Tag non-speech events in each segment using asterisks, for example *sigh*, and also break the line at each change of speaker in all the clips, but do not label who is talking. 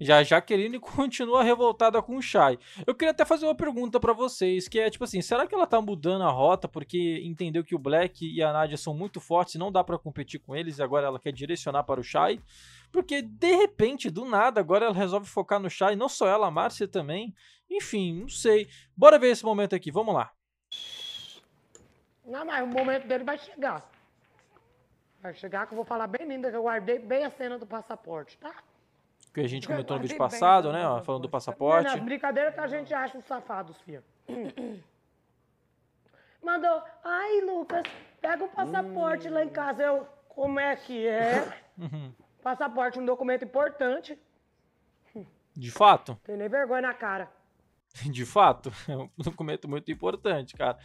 Já Jaqueline *laughs* continua revoltada com o Shai. Eu queria até fazer uma pergunta para vocês, que é tipo assim, será que ela tá mudando a rota porque entendeu que o Black e a Nadia são muito fortes e não dá para competir com eles e agora ela quer direcionar para o Shai? Porque de repente, do nada, agora ela resolve focar no Shai, não só ela, a Márcia também. Enfim, não sei. Bora ver esse momento aqui, vamos lá.
Não, mas o momento dele vai chegar. Vai chegar que eu vou falar bem linda, que eu guardei bem a cena do passaporte, tá?
que a gente comentou no vídeo passado, né? Ó, falando do passaporte. Não,
brincadeira que a gente acha os safados, filho. *coughs* Mandou, ai, Lucas, pega o passaporte lá em casa. Eu, como é que é? *coughs* passaporte, um documento importante.
De fato?
Tem nem vergonha na cara.
*laughs* De fato, é um documento muito importante, cara.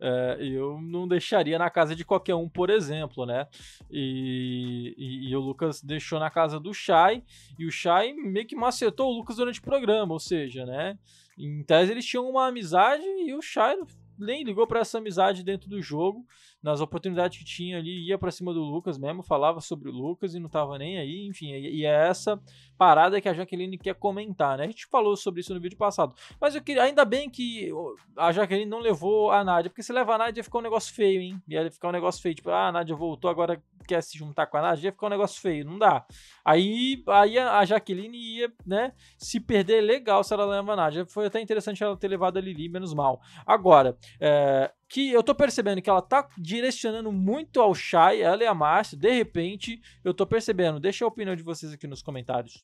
É, eu não deixaria na casa de qualquer um, por exemplo, né? E, e, e o Lucas deixou na casa do Shai, e o Shai meio que macetou o Lucas durante o programa, ou seja, né? Em tese eles tinham uma amizade e o Shai nem ligou para essa amizade dentro do jogo. Nas oportunidades que tinha ali, ia para cima do Lucas mesmo, falava sobre o Lucas e não tava nem aí, enfim. E é essa parada que a Jaqueline quer comentar, né? A gente falou sobre isso no vídeo passado. Mas eu queria, ainda bem que a Jaqueline não levou a Nádia, porque se levar a Nádia ia ficar um negócio feio, hein? Ia ficar um negócio feio, tipo, ah, a Nádia voltou, agora quer se juntar com a Nádia, ia ficar um negócio feio, não dá. Aí, aí a Jaqueline ia, né, se perder legal se ela leva a Nádia. Foi até interessante ela ter levado a Lili, menos mal. Agora, é, que eu tô percebendo que ela tá direcionando muito ao Shai, ela e a Márcia. De repente, eu tô percebendo. Deixa a opinião de vocês aqui nos comentários.